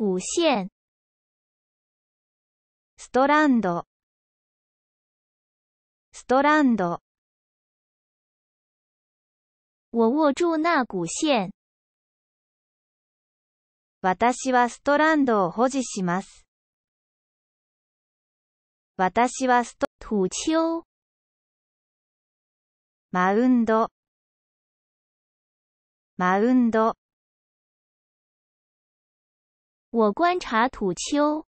古线ストランドストランド我握住那股线私はストランドを保持します。私はスト、土丘。マウンド。マウンド。我观察土丘。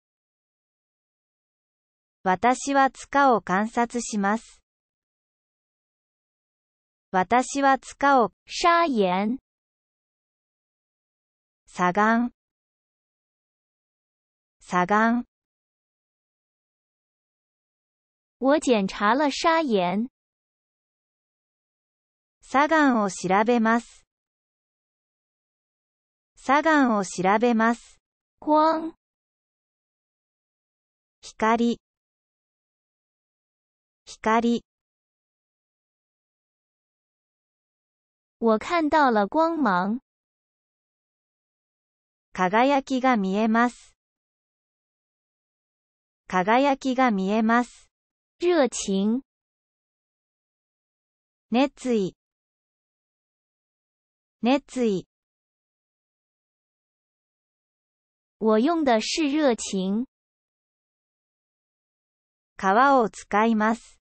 私は塚を観察します。私は塚を、砂岩。砂岩。砂岩。我检查了砂岩。砂岩を調べます。砂岩を調べます。光光光我看到了光芒。輝きが見えます。輝きが見えます。熱情。熱意。熱意。我用的是热情。川を使います。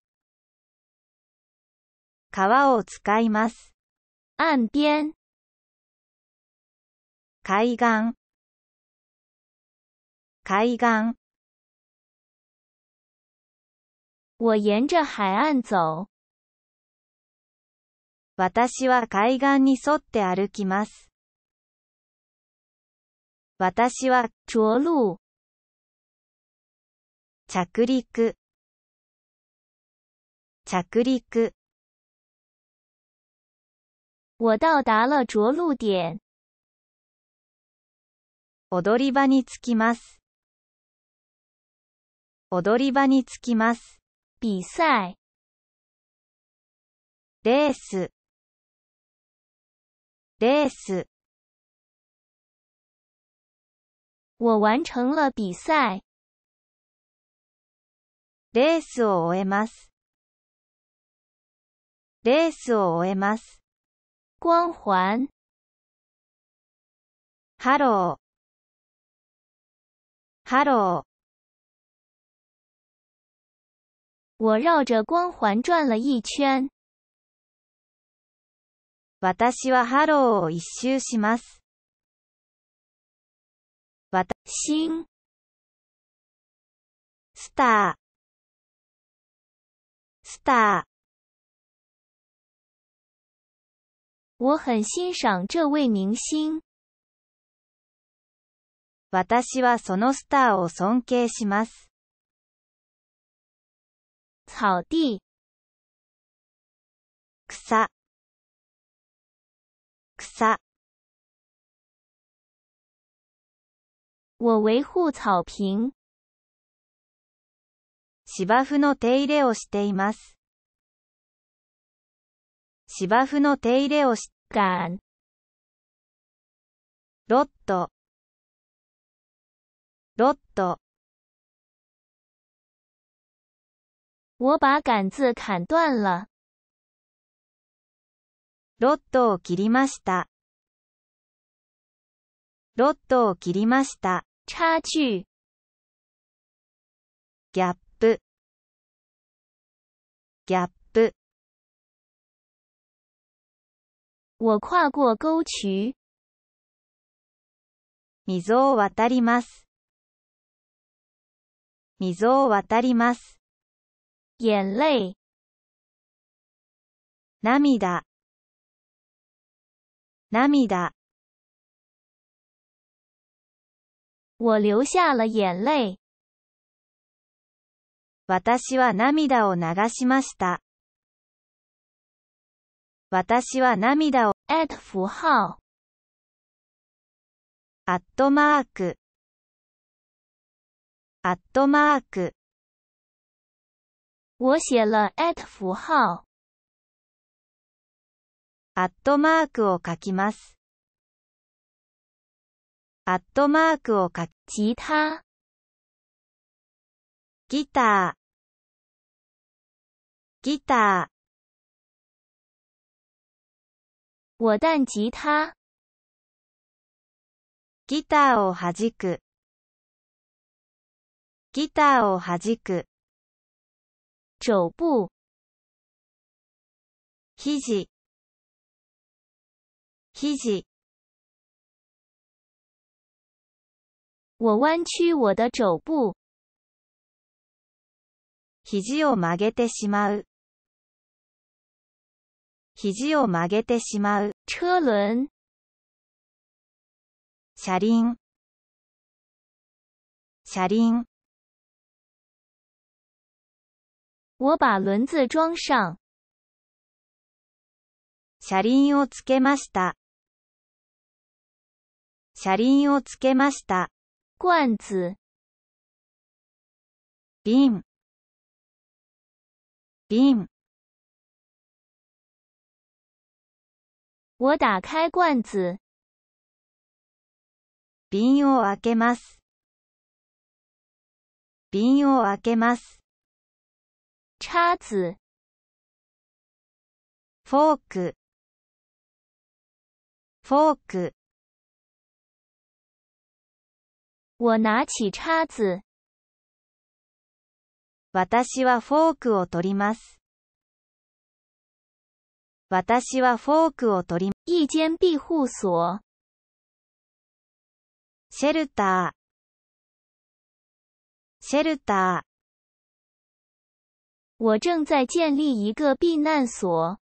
川を使います。岸边。海岸。海岸。我沿着海岸走。私は海岸に沿って歩きます。私は、着陸。着陸。着陸。我到达了着陆点。踊り場に着きます。踊り場に着きます。比赛。レース。レース。我完成了比赛。レースを終えます。レースを終えます。光環。ハロー。ハロー。我绕着光环转了一圈。私はハローを一周します。わた、しん、スター、スター。我很欣赏这位明星。私はそのスターを尊敬します。草地草草我维护草坪。芝生の手入れをしています。芝生の手入れをし、ガン。ロット。ロット。我把杆子砍断了。ロットを切りました。ロットを切りました。差距ギャップギャップ我跨过沟渠溝を渡ります溝を渡ります眼泪涙涙我流下了眼泪。私は涙を流しました。私は涙を、at 符号。アットマーク。アットマーク。我写了 at 符号。アットマークを書きます。アットマークを書き、吉他ギターギター我弹吉他ギターを弾くギターを弾く肘部肘肘我弯曲我的肘部。肘を曲げてしまう。肘を曲げてしまう。車輪。車輪。車輪。我把轮子装上。車輪をつけました。車輪をつけました。罐子瓶瓶我打开罐子。瓶を開けます。瓶を開けます。叉子。フォーク。フォーク。我拿起叉子。私はフォークを取ります。私はフォークを取り、一間庇護所。シェルター。シェルター。我正在建立一个避難所。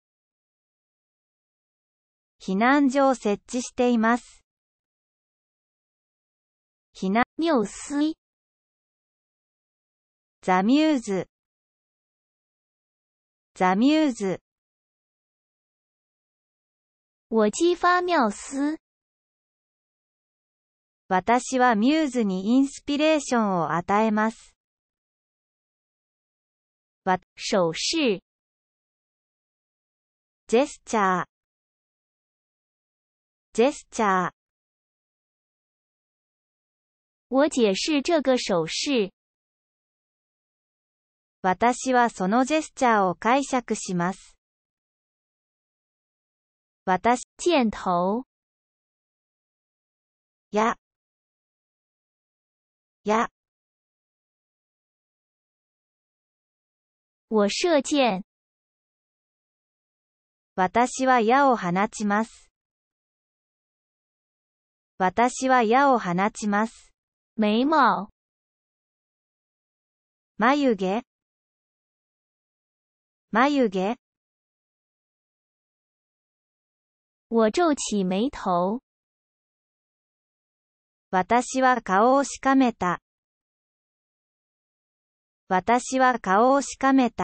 避難所を設置しています。ひな、みょうすい。ザミューズ。ザミューズ。我激发妙思。私はミューズにインスピレーションを与えます。わ、手勢。ジェスチャー。ジェスチャー。我解释这个手势。私はそのジェスチャーを解釈します。私、箭頭。や、や。我射箭。私は矢を放ちます。私は矢を放ちます。眉毛眉毛眉毛我皱起眉頭。私は顔をしかめた。私は顔をしかめた。